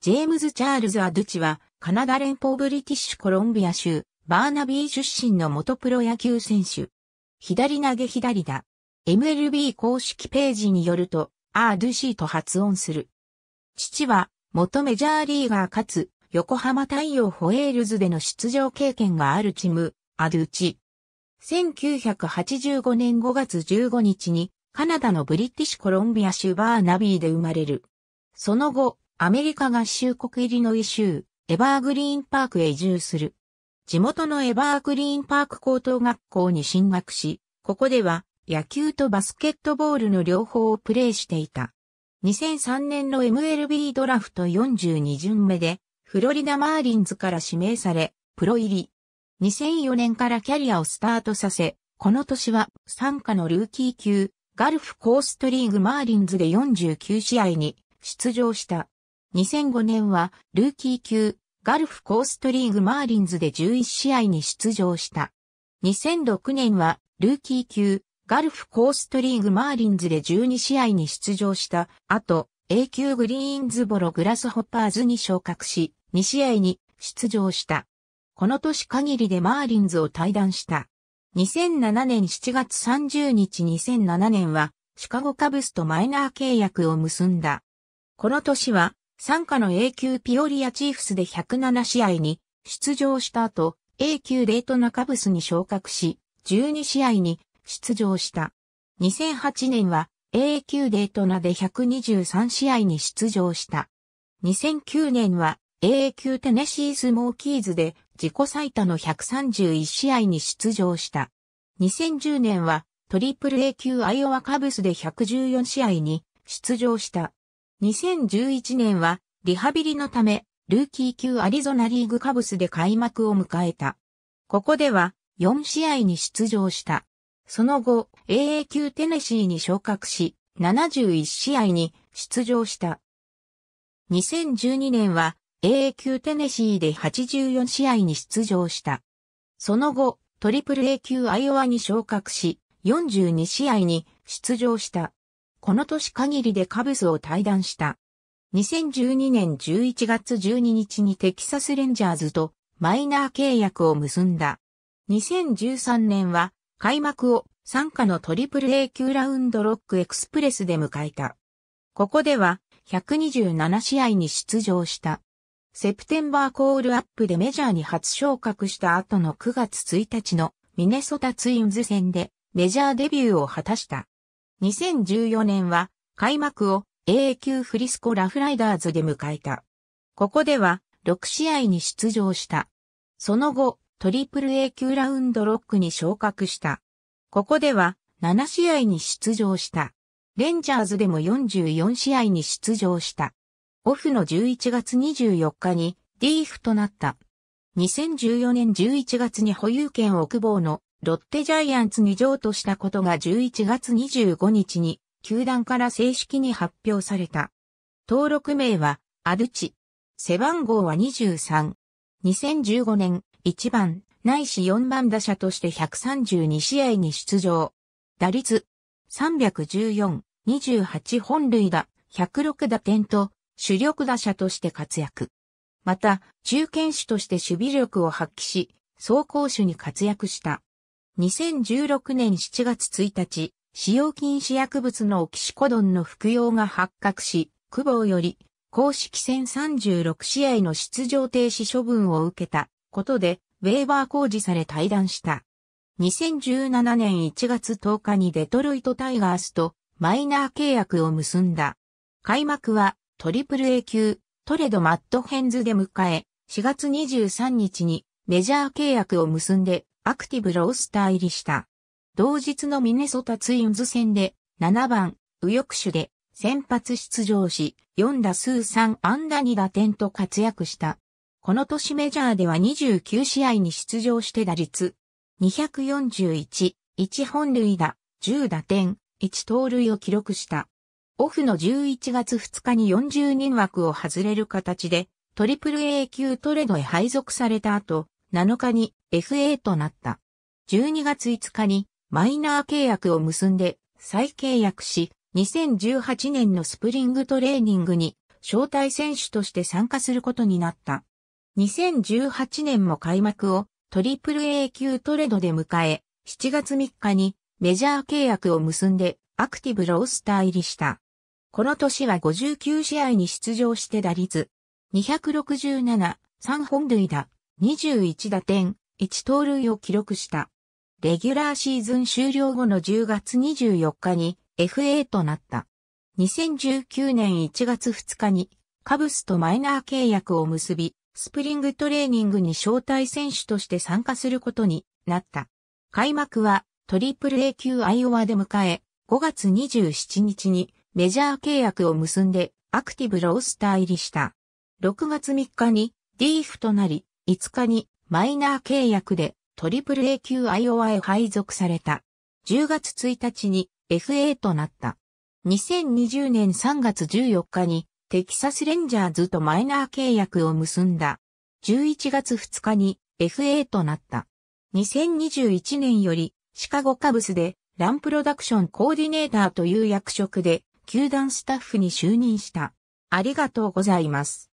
ジェームズ・チャールズ・アドゥチは、カナダ連邦ブリティッシュコロンビア州、バーナビー出身の元プロ野球選手。左投げ左だ。MLB 公式ページによると、アードゥシーと発音する。父は、元メジャーリーガーかつ、横浜太陽ホエールズでの出場経験があるチム、アドゥチ。1985年5月15日に、カナダのブリティッシュコロンビア州バーナビーで生まれる。その後、アメリカ合衆国入りのイ州、エバーグリーンパークへ移住する。地元のエバーグリーンパーク高等学校に進学し、ここでは野球とバスケットボールの両方をプレーしていた。2003年の MLB ドラフト42巡目で、フロリダマーリンズから指名され、プロ入り。2004年からキャリアをスタートさせ、この年は参加のルーキー級、ガルフコーストリーグマーリンズで49試合に出場した。2005年はルーキー級ガルフコーストリーグマーリンズで11試合に出場した。2006年はルーキー級ガルフコーストリーグマーリンズで12試合に出場した後、A 級グリーンズボログラスホッパーズに昇格し、2試合に出場した。この年限りでマーリンズを退団した。2007年7月30日2007年はシカゴカブスとマイナー契約を結んだ。この年は参加の A 級ピオリアチーフスで107試合に出場した後、A 級レートナカブスに昇格し、12試合に出場した。2008年は A 級デートナで123試合に出場した。2009年は A 級テネシースモーキーズで自己最多の131試合に出場した。2010年はトリプル A 級アイオワカブスで114試合に出場した。2011年はリハビリのためルーキー級アリゾナリーグカブスで開幕を迎えた。ここでは4試合に出場した。その後、AA 級テネシーに昇格し、71試合に出場した。2012年は AA 級テネシーで84試合に出場した。その後、トリプル A 級アイオワに昇格し、42試合に出場した。この年限りでカブスを退団した。2012年11月12日にテキサスレンジャーズとマイナー契約を結んだ。2013年は開幕を参加のトリプル A 級ラウンドロックエクスプレスで迎えた。ここでは127試合に出場した。セプテンバーコールアップでメジャーに初昇格した後の9月1日のミネソタツインズ戦でメジャーデビューを果たした。2014年は開幕を a 級フリスコラフライダーズで迎えた。ここでは6試合に出場した。その後、トリプル A 級ラウンドロックに昇格した。ここでは7試合に出場した。レンジャーズでも44試合に出場した。オフの11月24日にーフとなった。2014年11月に保有権を久保のロッテジャイアンツに譲渡したことが11月25日に、球団から正式に発表された。登録名は、アルチ。背番号は23。2015年、1番、ないし4番打者として132試合に出場。打率、314、28本塁打、106打点と、主力打者として活躍。また、中堅手として守備力を発揮し、走攻手に活躍した。2016年7月1日、使用禁止薬物のオキシコドンの服用が発覚し、久保より公式戦36試合の出場停止処分を受けたことで、ウェーバー工事され退団した。2017年1月10日にデトロイトタイガースとマイナー契約を結んだ。開幕はトリプル A 級トレドマットヘンズで迎え、4月23日にメジャー契約を結んでアクティブロースター入りした。同日のミネソタツインズ戦で7番右翼手で先発出場し、4打数3安打2打点と活躍した。この年メジャーでは29試合に出場して打率241、1本塁打、10打点、1盗塁を記録した。オフの11月2日に40人枠を外れる形で、トリプル A 級トレードへ配属された後、7日に FA となった。12月5日にマイナー契約を結んで再契約し、2018年のスプリングトレーニングに招待選手として参加することになった。2018年も開幕をトリプル A 級トレードで迎え、7月3日にメジャー契約を結んでアクティブロースター入りした。この年は59試合に出場して打率267、3本塁打、21打点、1盗塁を記録した。レギュラーシーズン終了後の10月24日に FA となった。2019年1月2日にカブスとマイナー契約を結び、スプリングトレーニングに招待選手として参加することになった。開幕はトリプル A 級アイオワで迎え、5月27日にメジャー契約を結んでアクティブロースター入りした。6月3日に D フとなり、5日にマイナー契約で AAA 級アイオワへ配属された。10月1日に FA となった。2020年3月14日にテキサスレンジャーズとマイナー契約を結んだ。11月2日に FA となった。2021年よりシカゴカブスでランプロダクションコーディネーターという役職で球団スタッフに就任した。ありがとうございます。